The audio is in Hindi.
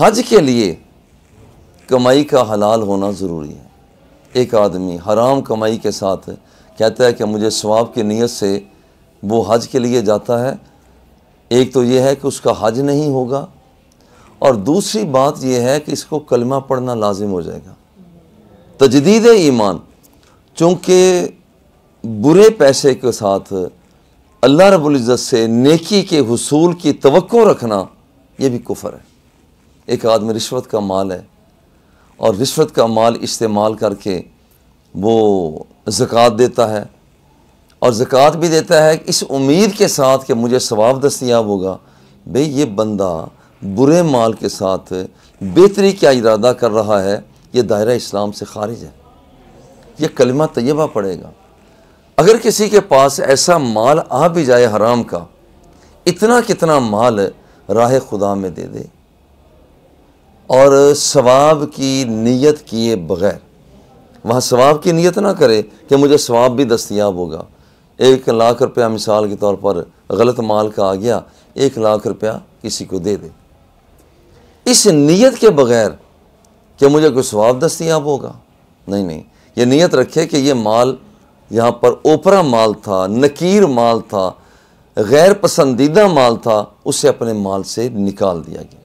हज के लिए कमाई का हलाल होना ज़रूरी है एक आदमी हराम कमाई के साथ कहता है कि मुझे स्वाब की नीयत से वो हज के लिए जाता है एक तो ये है कि उसका हज नहीं होगा और दूसरी बात यह है कि इसको कलमा पढ़ना लाजिम हो जाएगा तजदीद ईमान चूँकि बुरे पैसे के साथ अल्लाह रबुल्ज़त से नेकी के हसूल की तो रखना यह भी कुफ़र है एक आदमी रिश्वत का माल है और रिश्वत का माल इस्तेमाल करके वो ज़क़़त देता है और ज़क़़त भी देता है इस उम्मीद के साथ कि मुझे सवाब दस्तियाब होगा भाई ये बंदा बुरे माल के साथ बेहतरी का इरादा कर रहा है ये दायरा इस्लाम से खारिज है ये कलमा तयबा पड़ेगा अगर किसी के पास ऐसा माल आ भी जाए हराम का इतना कितना माल राह खुदा में दे दे और सवाब की नीयत किए बगैर वहाँ सवाब की नीयत ना करे कि मुझे सवाब भी दस्तियाब होगा एक लाख रुपया मिसाल के तौर पर गलत माल का आ गया एक लाख रुपया किसी को दे दे इस नीयत के बगैर कि मुझे कोई सवाब दस्तियाब होगा नहीं नहीं ये नीयत रखे कि ये माल यहाँ पर ओपरा माल था नकीर माल था गैर पसंदीदा माल था उसे अपने माल से निकाल दिया गया